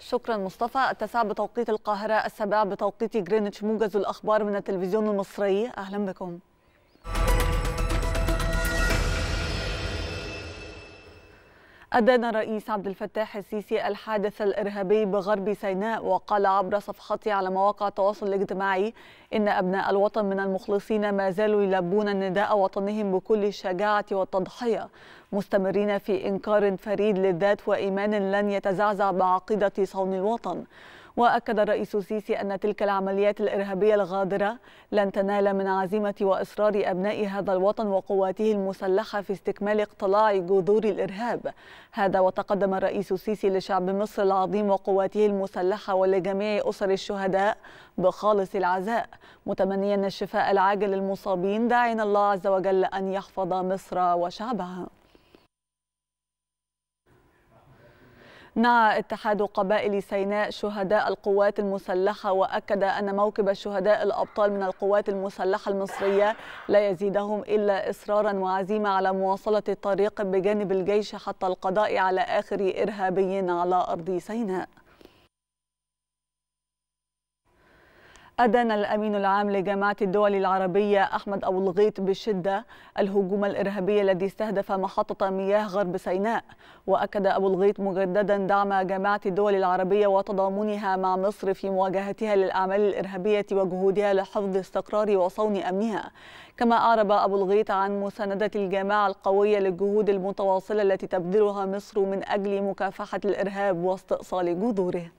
شكرا مصطفى التسعة بتوقيت القاهرة السابعة بتوقيت جرينتش موجز الأخبار من التلفزيون المصري أهلا بكم أدان الرئيس عبد الفتاح السيسي الحادث الإرهابي بغرب سيناء وقال عبر صفحته على مواقع التواصل الاجتماعي إن أبناء الوطن من المخلصين ما زالوا يلبون نداء وطنهم بكل الشجاعة والتضحية مستمرين في إنكار فريد للذات وإيمان لن يتزعزع بعقيدة صون الوطن وأكد الرئيس السيسي أن تلك العمليات الإرهابية الغادرة لن تنال من عزيمة وإصرار أبناء هذا الوطن وقواته المسلحة في استكمال اقتلاع جذور الإرهاب هذا وتقدم الرئيس السيسي لشعب مصر العظيم وقواته المسلحة ولجميع أسر الشهداء بخالص العزاء متمنيا الشفاء العاجل للمصابين داعين الله عز وجل أن يحفظ مصر وشعبها نعى اتحاد قبائل سيناء شهداء القوات المسلحة وأكد أن موكب الشهداء الأبطال من القوات المسلحة المصرية لا يزيدهم إلا إصرارا وعزيمة على مواصلة الطريق بجانب الجيش حتى القضاء على آخر إرهابي على أرض سيناء أدان الأمين العام لجامعة الدول العربية أحمد أبو الغيط بشدة الهجوم الإرهابي الذي استهدف محطة مياه غرب سيناء وأكد أبو الغيط مجددا دعم جامعة الدول العربية وتضامنها مع مصر في مواجهتها للأعمال الإرهابية وجهودها لحفظ استقرار وصون أمنها كما أعرب أبو الغيط عن مساندة الجامعة القوية للجهود المتواصلة التي تبذلها مصر من أجل مكافحة الإرهاب واستئصال جذوره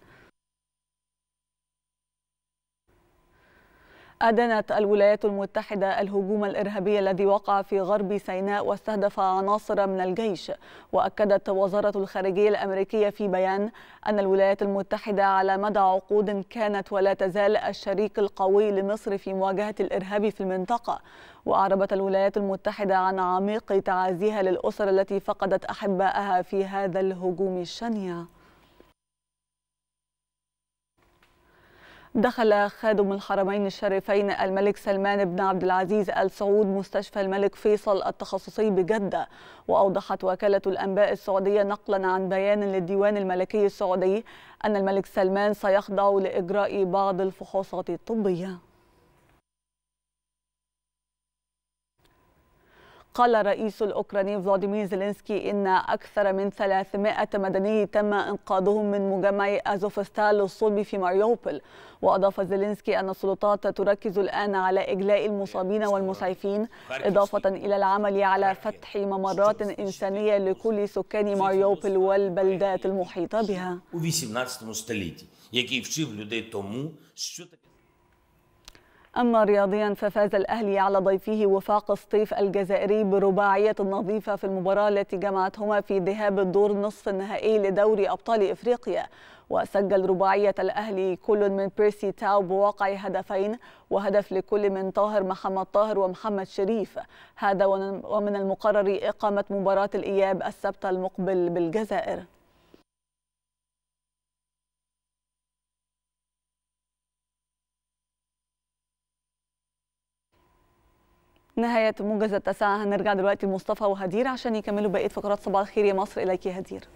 أدنت الولايات المتحدة الهجوم الإرهابي الذي وقع في غرب سيناء واستهدف عناصر من الجيش وأكدت وزارة الخارجية الأمريكية في بيان أن الولايات المتحدة على مدى عقود كانت ولا تزال الشريك القوي لمصر في مواجهة الإرهاب في المنطقة وأعربت الولايات المتحدة عن عميق تعازيها للأسر التي فقدت أحبائها في هذا الهجوم الشنيع دخل خادم الحرمين الشريفين الملك سلمان بن عبد العزيز آل سعود مستشفى الملك فيصل التخصصي بجدة وأوضحت وكالة الأنباء السعودية نقلا عن بيان للديوان الملكي السعودي أن الملك سلمان سيخضع لإجراء بعض الفحوصات الطبية قال الرئيس الأوكراني فلاديمير زيلينسكي إن أكثر من 300 مدني تم إنقاذهم من مجمع أزوفستال للصلب في ماريوبل وأضاف زيلينسكي أن السلطات تركز الآن على إجلاء المصابين والمسعفين إضافة إلى العمل على فتح ممرات إنسانية لكل سكان ماريوبل والبلدات المحيطة بها. أما رياضيا ففاز الأهلي على ضيفه وفاق سطيف الجزائري برباعية نظيفة في المباراة التي جمعتهما في ذهاب الدور نصف النهائي لدوري أبطال إفريقيا وسجل رباعية الأهلي كل من بيرسي تاو بواقع هدفين وهدف لكل من طاهر محمد طاهر ومحمد شريف هذا ومن المقرر إقامة مباراة الإياب السبت المقبل بالجزائر نهايه موجز التاسعه هنرجع دلوقتي لمصطفى وهدير عشان يكملوا بقيه فقرات صباح الخير يا مصر اليك يا هدير